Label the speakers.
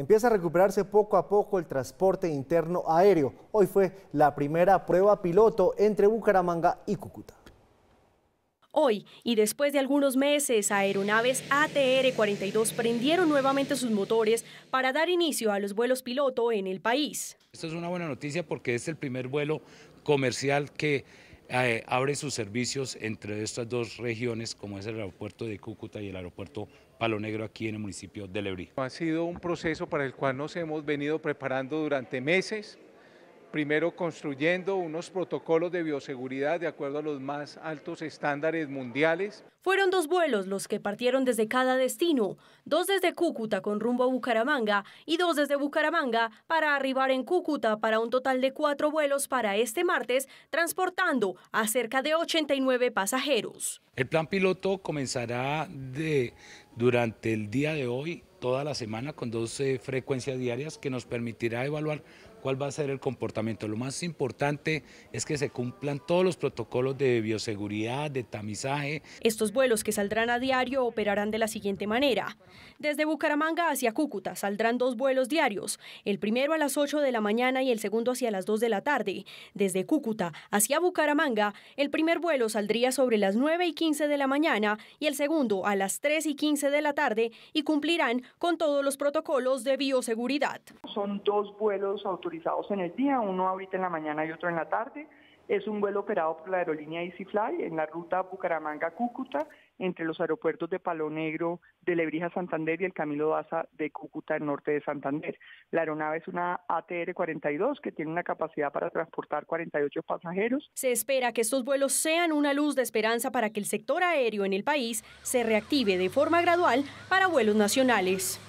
Speaker 1: empieza a recuperarse poco a poco el transporte interno aéreo. Hoy fue la primera prueba piloto entre Bucaramanga y Cúcuta.
Speaker 2: Hoy, y después de algunos meses, aeronaves ATR-42 prendieron nuevamente sus motores para dar inicio a los vuelos piloto en el país.
Speaker 3: Esto es una buena noticia porque es el primer vuelo comercial que eh, abre sus servicios entre estas dos regiones,
Speaker 1: como es el aeropuerto de Cúcuta y el aeropuerto Palo Negro aquí en el municipio de Lebri. Ha sido un proceso para el cual nos hemos venido preparando durante meses, primero construyendo unos protocolos de bioseguridad de acuerdo a los más altos estándares mundiales.
Speaker 2: Fueron dos vuelos los que partieron desde cada destino, dos desde Cúcuta con rumbo a Bucaramanga y dos desde Bucaramanga para arribar en Cúcuta para un total de cuatro vuelos para este martes, transportando a cerca de 89 pasajeros.
Speaker 3: El plan piloto comenzará durante el día de hoy toda la semana con 12 frecuencias diarias que nos permitirá evaluar cuál va a ser el comportamiento. Lo más importante es que se cumplan todos los protocolos de bioseguridad, de tamizaje. Estos
Speaker 2: vuelos que saldrán a diario operarán de la siguiente manera. Desde Bucaramanga hacia Cúcuta saldrán dos vuelos diarios, el primero a las 8 de la mañana y el segundo hacia las 2 de la tarde. Desde Cúcuta hacia Bucaramanga, el primer vuelo saldría sobre las 9 y 15 de la mañana y el segundo a las 3 y 15 de la tarde y cumplirán con todos los protocolos de bioseguridad. Son dos vuelos autorizados utilizados en el día, uno ahorita en la mañana y otro
Speaker 4: en la tarde. Es un vuelo operado por la aerolínea EasyFly en la ruta Bucaramanga-Cúcuta entre los aeropuertos de Palo Negro, de Lebrija Santander y el Camilo Daza de Cúcuta, el norte de Santander. La aeronave es una ATR-42 que tiene una capacidad para transportar
Speaker 2: 48 pasajeros. Se espera que estos vuelos sean una luz de esperanza para que el sector aéreo en el país se reactive de forma gradual para vuelos nacionales.